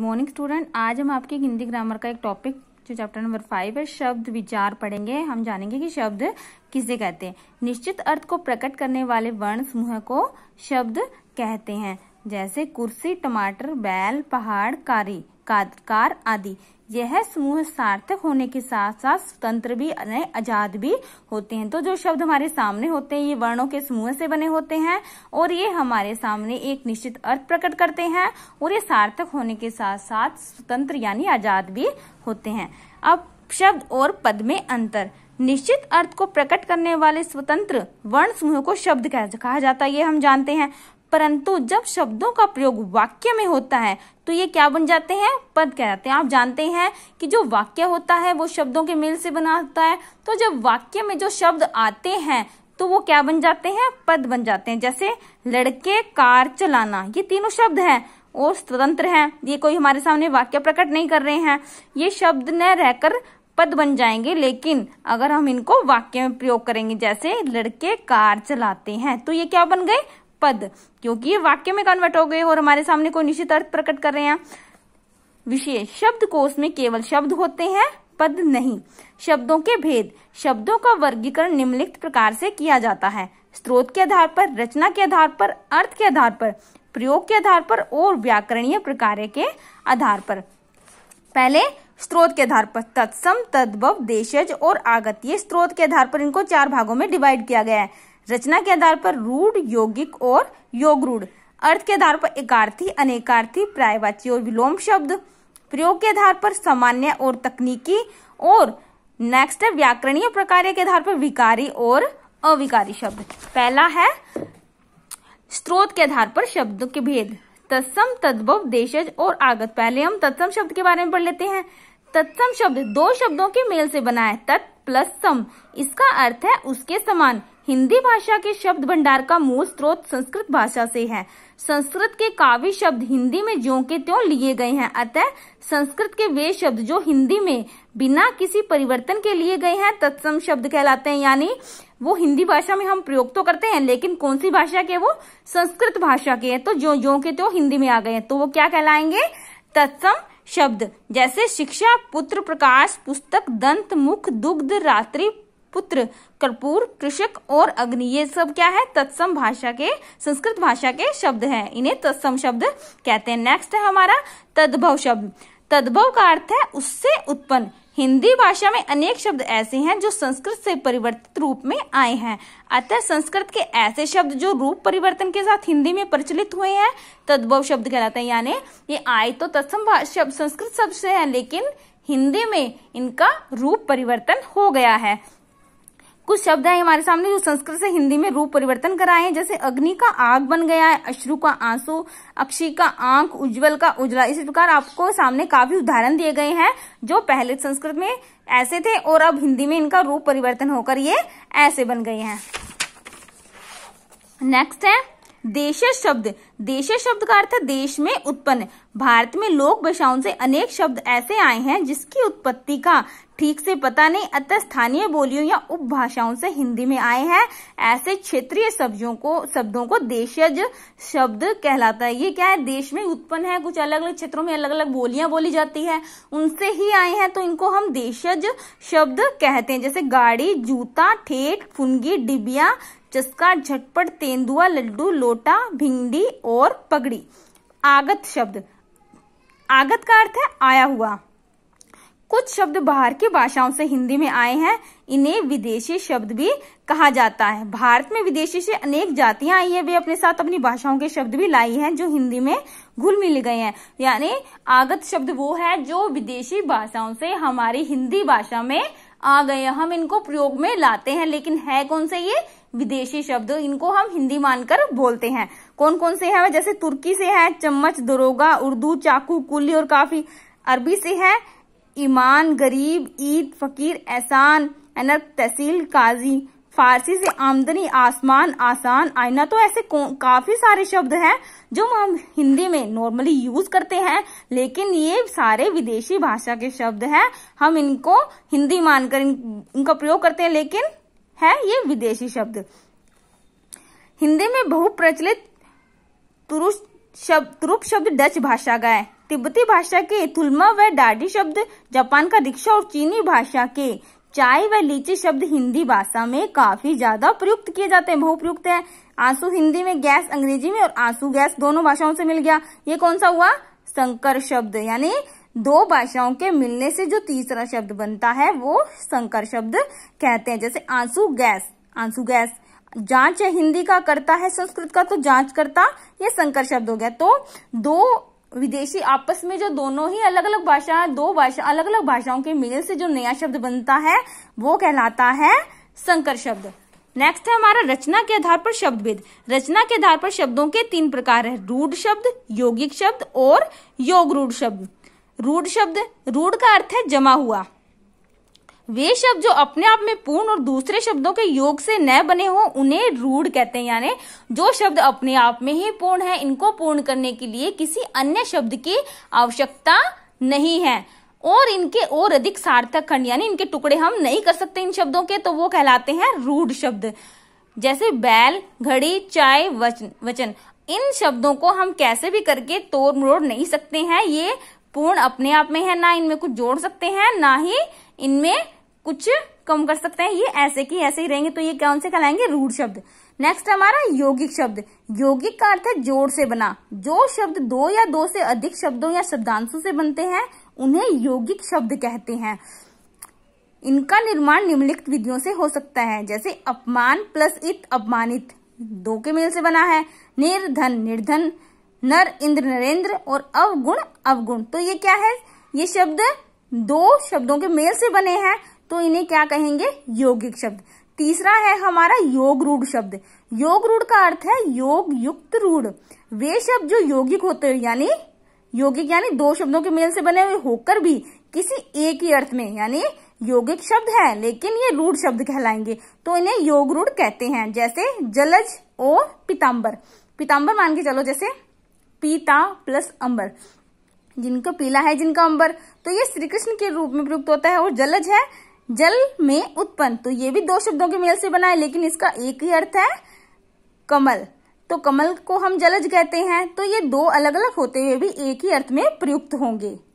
morning student आज हम आपके हिंदी ग्रामर का एक टॉपिक जो चैप्टर नंबर फाइव है शब्द विचार पढ़ेंगे हम जानेंगे कि शब्द किसे कहते हैं निश्चित अर्थ को प्रकट करने वाले वर्ण समूह को शब्द कहते हैं जैसे कुर्सी टमाटर बैल पहाड़ कारी कार आदि यह समूह सार्थक होने के साथ साथ स्वतंत्र भी आजाद भी होते हैं तो जो शब्द हमारे सामने होते हैं ये वर्णों के समूह से बने होते हैं और ये हमारे सामने एक निश्चित अर्थ प्रकट करते हैं और ये सार्थक होने के साथ साथ स्वतंत्र यानी आजाद भी होते हैं अब शब्द और पद में अंतर निश्चित अर्थ को प्रकट करने वाले स्वतंत्र वर्ण समूह को शब्द कहा जाता है ये हम जानते हैं परंतु जब शब्दों का प्रयोग वाक्य में होता है तो ये क्या बन जाते हैं पद कहलाते हैं आप जानते हैं कि जो वाक्य होता है वो शब्दों के मेल से बना होता है तो जब वाक्य में जो शब्द आते हैं तो वो क्या बन जाते हैं पद बन जाते हैं जैसे लड़के कार चलाना ये तीनों शब्द हैं और स्वतंत्र हैं ये कोई हमारे सामने वाक्य प्रकट नहीं कर रहे हैं ये शब्द न रहकर पद बन जाएंगे लेकिन अगर हम इनको वाक्य में प्रयोग करेंगे जैसे लड़के कार चलाते हैं तो ये क्या बन गए पद क्योंकि ये वाक्य में कन्वर्ट हो गए और हमारे सामने कोई निश्चित अर्थ प्रकट कर रहे हैं विशेष शब्द कोश में केवल शब्द होते हैं पद नहीं शब्दों के भेद शब्दों का वर्गीकरण निम्नलिखित प्रकार से किया जाता है स्रोत के आधार पर रचना के आधार पर अर्थ के आधार पर प्रयोग के आधार पर और व्याकरणीय प्रकार के आधार पर पहले स्रोत के आधार पर तत्सम तद्भव देशज और आगतीय स्रोत के आधार पर इनको चार भागों में डिवाइड किया गया है रचना के आधार पर रूढ़ योगिक और योग रूढ़ अर्थ के आधार पर एकार्थी अनेकार्थी प्रायवाची और विलोम शब्द प्रयोग के आधार पर सामान्य और तकनीकी और नेक्स्ट है व्याकरणीय प्रकार के आधार पर विकारी और अविकारी शब्द पहला है स्त्रोत के आधार पर शब्दों के भेद तत्सम तद्भव देशज और आगत पहले हम तत्सम शब्द के बारे में पढ़ लेते हैं तत्सम शब्द दो शब्दों के मेल से बना है तत् प्लस सम इसका अर्थ है उसके समान हिंदी भाषा के शब्द भंडार का मूल स्रोत संस्कृत भाषा से है संस्कृत के काव्य शब्द हिंदी में ज्यो के त्यों लिए गए हैं अतः संस्कृत के वे शब्द जो हिंदी में बिना किसी परिवर्तन के लिए गए हैं तत्सम शब्द कहलाते हैं यानी वो हिंदी भाषा में हम प्रयोग तो करते हैं लेकिन कौन सी भाषा के वो संस्कृत भाषा के है तो जो ज्यो के त्यों हिंदी में आ गए हैं तो वो क्या कहलाएंगे तत्सम शब्द जैसे शिक्षा पुत्र प्रकाश पुस्तक दंत मुख दुग्ध रात्रि पुत्र कर्पूर कृषक और अग्नि ये सब क्या है तत्सम भाषा के संस्कृत भाषा के शब्द है इन्हें तत्सम शब्द कहते हैं नेक्स्ट है हमारा तद्भव शब्द तद्भव का अर्थ है उससे उत्पन्न हिंदी भाषा में अनेक शब्द ऐसे हैं जो संस्कृत से परिवर्तित रूप में आए हैं अतः संस्कृत के ऐसे शब्द जो रूप परिवर्तन के साथ हिंदी में प्रचलित हुए हैं तद्भव शब्द कहलाते हैं यानी ये आए तो तत्सम शब्द संस्कृत शब्द से है लेकिन हिंदी में इनका रूप परिवर्तन हो गया है कुछ शब्द है हमारे सामने जो संस्कृत से हिंदी में रूप परिवर्तन कराए हैं जैसे अग्नि का आग बन गया है अश्रु का आंसू अक्षी का आंख उज्जवल का उजला इसी प्रकार आपको सामने काफी उदाहरण दिए गए हैं जो पहले संस्कृत में ऐसे थे और अब हिंदी में इनका रूप परिवर्तन होकर ये ऐसे बन गए हैं नेक्स्ट है देश शब्द देश शब्द का अर्थ देश में उत्पन्न भारत में लोक भाषाओं से अनेक शब्द ऐसे आए हैं जिसकी उत्पत्ति का ठीक से पता नहीं अतः स्थानीय बोलियों या उपभाषाओं से हिंदी में आए हैं ऐसे क्षेत्रीय शब्दों को शब्दों को देशज शब्द कहलाता है ये क्या है देश में उत्पन्न है कुछ अलग अलग क्षेत्रों में अलग अलग बोलियां बोली जाती है उनसे ही आए हैं तो इनको हम देशज शब्द कहते हैं जैसे गाड़ी जूता ठेठ फुनगी डिबिया चस्का झटपट तेंदुआ लड्डू लोटा भिंडी और पगड़ी आगत शब्द आगत का अर्थ है आया हुआ कुछ शब्द बाहर की भाषाओं से हिंदी में आए हैं इन्हें विदेशी शब्द भी कहा जाता है भारत में विदेशी से अनेक जातियां आई है वे अपने साथ अपनी भाषाओं के शब्द भी लाई हैं जो हिंदी में घुल मिल गए हैं यानी आगत शब्द वो है जो विदेशी भाषाओं से हमारी हिंदी भाषा में आ गए हम इनको प्रयोग में लाते हैं लेकिन है कौन से ये विदेशी शब्द इनको हम हिंदी मानकर बोलते हैं कौन कौन से हैं जैसे तुर्की से है चम्मच दरोगा उर्दू चाकू कुली और काफी अरबी से है ईमान गरीब ईद फकीर एहसान अनक तहसील काजी फारसी से आमदनी आसमान आसान आईना तो ऐसे काफी सारे शब्द हैं जो हम हिंदी में नॉर्मली यूज करते हैं लेकिन ये सारे विदेशी भाषा के शब्द हैं हम इनको हिंदी मानकर इन, इनका प्रयोग करते हैं लेकिन है ये विदेशी शब्द हिंदी में बहु प्रचलित शब्द तुरुप शब्द डच भाषा का है तिब्बती भाषा के तुलमा व डाडी शब्द जापान का रिक्शा और चीनी भाषा के चाय व लीची शब्द हिंदी भाषा में काफी ज्यादा प्रयुक्त किए जाते हैं बहुप्रयुक्त है आंसू हिंदी में गैस अंग्रेजी में और आंसू गैस दोनों भाषाओं से मिल गया ये कौन सा हुआ संकर शब्द यानी दो भाषाओं के मिलने से जो तीसरा शब्द बनता है वो संकर शब्द कहते हैं जैसे आंसू गैस आंसू गैस जांच हिंदी का करता है संस्कृत का तो जांच करता ये संकर शब्द हो गया तो दो विदेशी आपस में जो दोनों ही अलग अलग भाषा दो भाषा अलग अलग भाषाओं के मेल से जो नया शब्द बनता है वो कहलाता है संकर शब्द नेक्स्ट है हमारा रचना के आधार पर शब्द भेद रचना के आधार पर शब्दों के तीन प्रकार है रूढ़ शब्द यौगिक शब्द और योग रूढ़ शब्द रूढ़ शब्द रूढ़ का अर्थ है जमा हुआ वे शब्द जो अपने आप में पूर्ण और दूसरे शब्दों के योग से न बने हों उन्हें रूढ़ कहते हैं यानी जो शब्द अपने आप में ही पूर्ण है इनको पूर्ण करने के लिए किसी अन्य शब्द की आवश्यकता नहीं है और इनके और अधिक सार्थक खंड यानी इनके टुकड़े हम नहीं कर सकते इन शब्दों के तो वो कहलाते हैं रूढ़ शब्द जैसे बैल घड़ी चाय वचन वचन इन शब्दों को हम कैसे भी करके तोड़ मोड़ नहीं सकते हैं ये पूर्ण अपने आप में है ना इनमें कुछ जोड़ सकते हैं ना ही इनमें कुछ कम कर सकते हैं ये ऐसे की ऐसे ही रहेंगे तो ये कौन से कहलाएंगे रूढ़ शब्द नेक्स्ट हमारा यौगिक शब्द यौगिक का अर्थ है जोड़ से बना जो शब्द दो या दो से अधिक शब्दों या शब्दांशों से बनते हैं उन्हें यौगिक शब्द कहते हैं इनका निर्माण निम्नलिखित विधियों से हो सकता है जैसे अपमान प्लस इत अपमानित दो के मेल से बना है निर्धन निर्धन नर इंद्र नरेंद्र और अवगुण अवगुण तो ये क्या है ये शब्द दो शब्दों के मेल से बने हैं तो इन्हें क्या कहेंगे यौगिक शब्द तीसरा है हमारा योग रूढ़ शब्द योग रूढ़ का अर्थ है योग युक्त रूढ़ वे शब्द जो योगिक होते हैं यानी यौगिक यानी दो शब्दों के मेल से बने हुए होकर भी किसी एक ही अर्थ में यानी यौगिक शब्द है लेकिन ये रूढ़ शब्द कहलाएंगे तो इन्हें योग रूढ़ कहते हैं जैसे जलज और पीताम्बर पीताम्बर मान के चलो जैसे पीता प्लस अंबर जिनका पीला है जिनका अंबर तो ये श्री कृष्ण के रूप में प्रयुक्त होता है और जलज है जल में उत्पन्न तो ये भी दो शब्दों के मेल से बना है लेकिन इसका एक ही अर्थ है कमल तो कमल को हम जलज कहते हैं तो ये दो अलग अलग होते हुए भी एक ही अर्थ में प्रयुक्त होंगे